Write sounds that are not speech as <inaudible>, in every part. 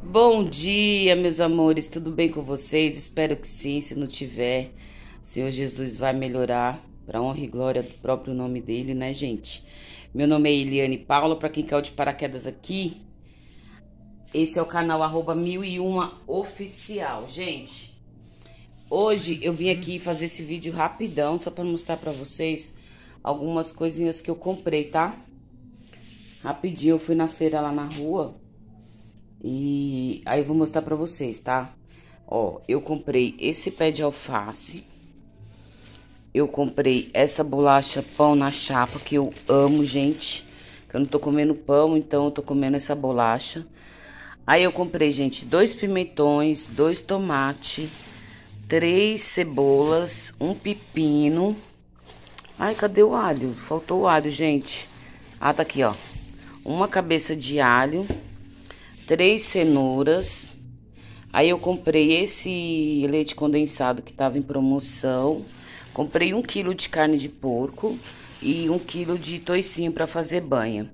Bom dia, meus amores, tudo bem com vocês? Espero que sim, se não tiver, o Senhor Jesus vai melhorar para honra e glória do próprio nome dele, né, gente? Meu nome é Eliane Paula, para quem caiu de paraquedas aqui, esse é o canal arroba 1001 oficial, gente. Hoje eu vim aqui fazer esse vídeo rapidão, só para mostrar para vocês algumas coisinhas que eu comprei, tá? Rapidinho, eu fui na feira lá na rua, e aí eu vou mostrar pra vocês, tá? Ó, eu comprei esse pé de alface. Eu comprei essa bolacha pão na chapa, que eu amo, gente. Que eu não tô comendo pão, então eu tô comendo essa bolacha. Aí eu comprei, gente, dois pimentões, dois tomates, três cebolas, um pepino. Ai, cadê o alho? Faltou o alho, gente. Ah, tá aqui, ó. Uma cabeça de alho três cenouras. Aí eu comprei esse leite condensado que estava em promoção. Comprei um quilo de carne de porco e um quilo de toicinho para fazer banha.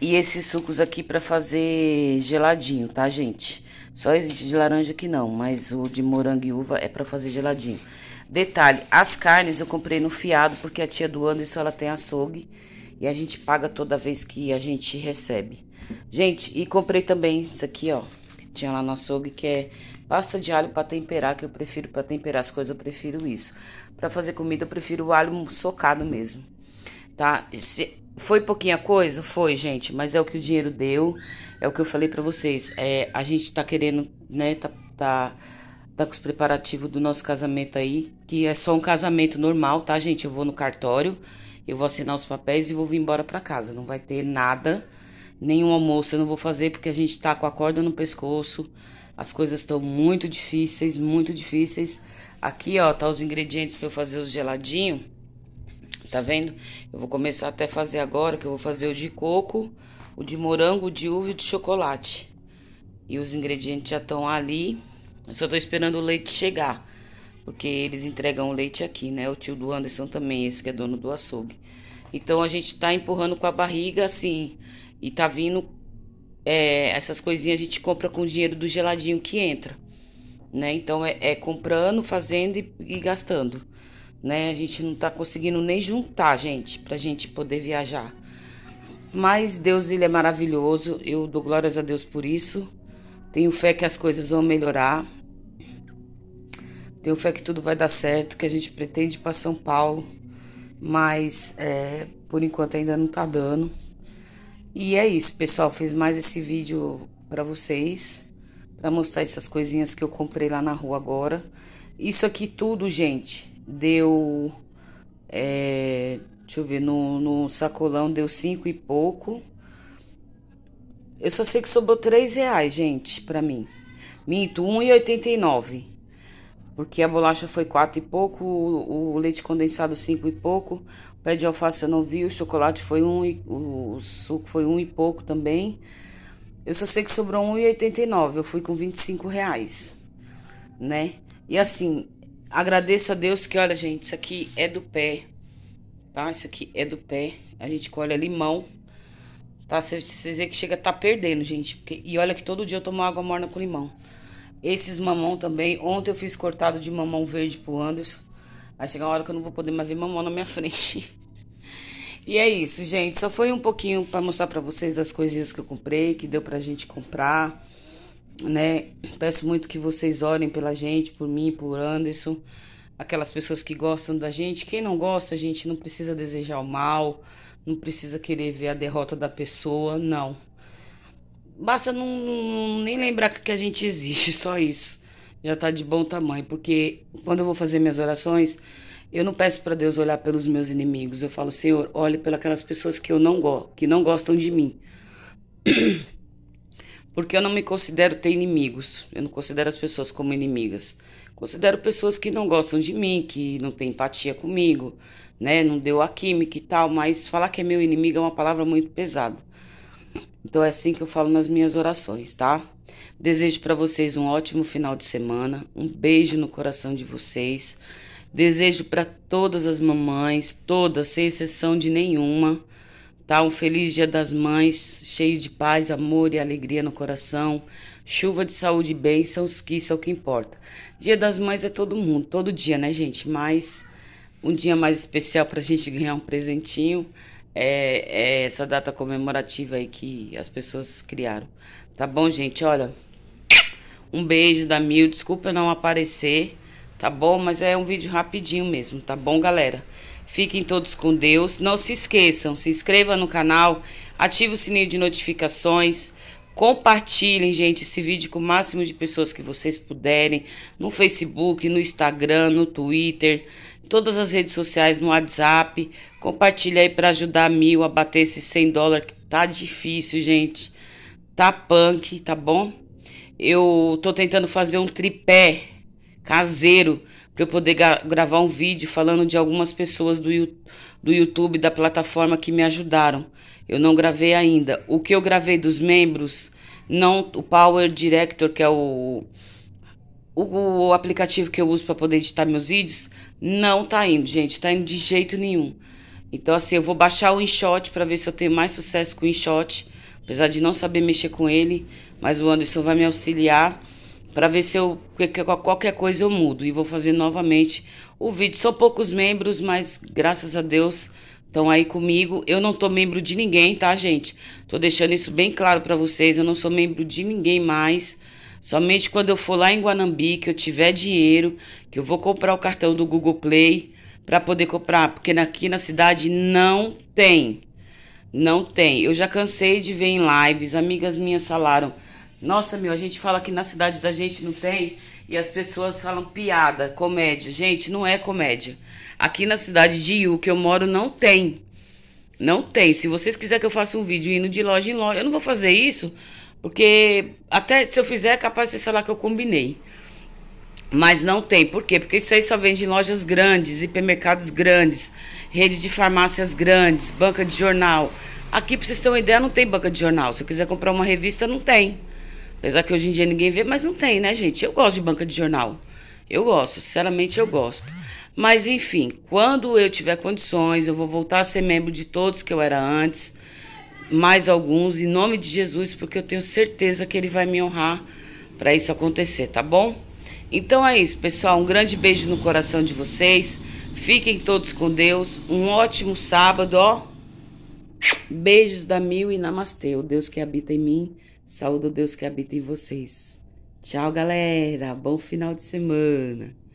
E esses sucos aqui para fazer geladinho, tá, gente? Só existe de laranja que não, mas o de morango e uva é para fazer geladinho. Detalhe, as carnes eu comprei no fiado porque a tia do Anderson ela tem açougue e a gente paga toda vez que a gente recebe. Gente, e comprei também isso aqui, ó. Que tinha lá no açougue, que é pasta de alho para temperar, que eu prefiro para temperar as coisas, eu prefiro isso. Para fazer comida, eu prefiro o alho socado mesmo. Tá? foi pouquinha coisa? Foi, gente, mas é o que o dinheiro deu, é o que eu falei para vocês. É, a gente tá querendo, né, tá, tá, tá com os preparativos do nosso casamento aí, que é só um casamento normal, tá, gente? Eu vou no cartório, eu vou assinar os papéis e vou vir embora para casa. Não vai ter nada nenhum almoço eu não vou fazer porque a gente tá com a corda no pescoço. As coisas estão muito difíceis, muito difíceis. Aqui, ó, tá os ingredientes para eu fazer os geladinho. Tá vendo? Eu vou começar até fazer agora, que eu vou fazer o de coco, o de morango, o de uva e o de chocolate. E os ingredientes já estão ali. Eu só tô esperando o leite chegar. Porque eles entregam o leite aqui, né? O tio do Anderson também, esse que é dono do açougue. Então a gente tá empurrando com a barriga assim. E tá vindo é, essas coisinhas a gente compra com o dinheiro do geladinho que entra, né? Então é, é comprando, fazendo e, e, gastando, né? A gente não tá conseguindo nem juntar, gente, pra gente poder viajar. Mas Deus, ele é maravilhoso, eu dou glórias a Deus por isso. Tenho fé que as coisas vão melhorar. Tenho fé que tudo vai dar certo, que a gente pretende ir pra São Paulo, mas é, por enquanto ainda não tá dando. E é isso, pessoal. Fiz mais esse vídeo para vocês, para mostrar essas coisinhas que eu comprei lá na rua agora. Isso aqui tudo, gente, deu... É, deixa eu ver, no, no sacolão deu cinco e pouco. Eu só sei que sobrou três reais, gente, para mim. Minto, 1,89 porque a bolacha foi quatro e pouco, o, o leite condensado cinco e pouco, o pé de alface eu não vi, o chocolate foi um e o suco foi um e pouco também. Eu só sei que sobrou 1,89, eu fui com 25 reais, né? E assim, agradeço a Deus que, olha, gente, isso aqui é do pé, tá? Isso aqui é do pé, a gente colhe limão, tá? Vocês vê que chega a tá perdendo, gente, porque... e olha que todo dia eu tomo água morna com limão. Esses mamão também. Ontem eu fiz cortado de mamão verde pro Anderson. Vai chegar uma hora que eu não vou poder mais ver mamão na minha <laughs> frente. e é isso, gente. Só foi um pouquinho para mostrar para vocês as coisinhas que eu comprei, que deu pra gente comprar, né? Peço muito que vocês orem pela gente, por mim, por Anderson. Aquelas pessoas que gostam da gente. Quem não gosta, a gente não precisa desejar o mal, não precisa querer ver a derrota da pessoa, não. Basta não, não, nem lembrar que a gente existe, só isso. Já tá de bom tamanho, porque quando eu vou fazer minhas orações, eu não peço para Deus olhar pelos meus inimigos. Eu falo, Senhor, olhe pelas aquelas pessoas que eu não gosto, que não gostam de mim. <clears throat> Porque eu não me considero ter inimigos. Eu não considero as pessoas como inimigas. Considero pessoas que não gostam de mim, que não têm empatia comigo, né? Não deu a química e tal, mas falar que é meu inimigo é uma palavra muito pesada. Então é assim que eu falo nas minhas orações, tá? Desejo para vocês um ótimo final de semana, um beijo no coração de vocês. Desejo para todas as mamães, todas, sem exceção de nenhuma, tá? Um feliz Dia das Mães, cheio de paz, amor e alegria no coração. Chuva de saúde e bênçãos, que isso é o que importa. Dia das Mães é todo mundo, todo dia, né, gente? Mas um dia mais especial para a gente ganhar um presentinho é, é essa data comemorativa aí que as pessoas criaram. Tá bom, gente? Olha, um beijo da Mil. Desculpa não aparecer, tá bom? Mas é um vídeo rapidinho mesmo, tá bom, galera? Fiquem todos com Deus. Não se esqueçam, se inscreva no canal, ative o sininho de notificações. Compartilhem, gente, esse vídeo com o máximo de pessoas que vocês puderem. No Facebook, no Instagram, no Twitter, todas as redes sociais, no WhatsApp. Compartilhe aí para ajudar a Mil a bater esses 100 dólares, que tá difícil, gente. Tá punk, tá bom? Eu tô tentando fazer um tripé caseiro para eu poder gravar um vídeo falando de algumas pessoas do, do YouTube, da plataforma que me ajudaram. Eu não gravei ainda. O que eu gravei dos membros, não o Power Director, que é o, o, o aplicativo que eu uso para poder editar meus vídeos, não tá indo, gente. Tá indo de jeito nenhum. Então, assim, eu vou baixar o InShot para ver se eu tenho mais sucesso com o InShot. Apesar de não saber mexer com ele, mas o Anderson vai me auxiliar para ver se eu qualquer coisa eu mudo e vou fazer novamente o vídeo. São poucos membros, mas graças a Deus estão aí comigo. Eu não tô membro de ninguém, tá, gente? Tô deixando isso bem claro para vocês. Eu não sou membro de ninguém mais. Somente quando eu for lá em Guanambi, que eu tiver dinheiro, que eu vou comprar o cartão do Google Play para poder comprar, porque aqui na cidade não tem. Não tem. Eu já cansei de ver em lives, amigas minhas falaram: nossa, meu, a gente fala que na cidade da gente não tem e as pessoas falam piada, comédia. Gente, não é comédia. Aqui na cidade de Yu, que eu moro, não tem. Não tem. Se vocês quiserem que eu faça um vídeo indo de loja em loja, eu não vou fazer isso, porque até se eu fizer é capaz de ser lá que eu combinei. Mas não tem. Por quê? Porque isso aí só vende em lojas grandes, hipermercados grandes, rede de farmácias grandes, banca de jornal. Aqui, pra vocês terem uma ideia, não tem banca de jornal. Se eu quiser comprar uma revista, não tem. Apesar que hoje em dia ninguém vê, mas não tem, né, gente? Eu gosto de banca de jornal. Eu gosto, sinceramente eu gosto. Mas enfim, quando eu tiver condições, eu vou voltar a ser membro de todos que eu era antes, mais alguns, em nome de Jesus, porque eu tenho certeza que ele vai me honrar para isso acontecer, tá bom? Então é isso, pessoal. Um grande beijo no coração de vocês. Fiquem todos com Deus. Um ótimo sábado, ó. Beijos da Mil e Namastê. O Deus que habita em mim Saúdo Deus que habita em vocês. Tchau, galera. Bom final de semana.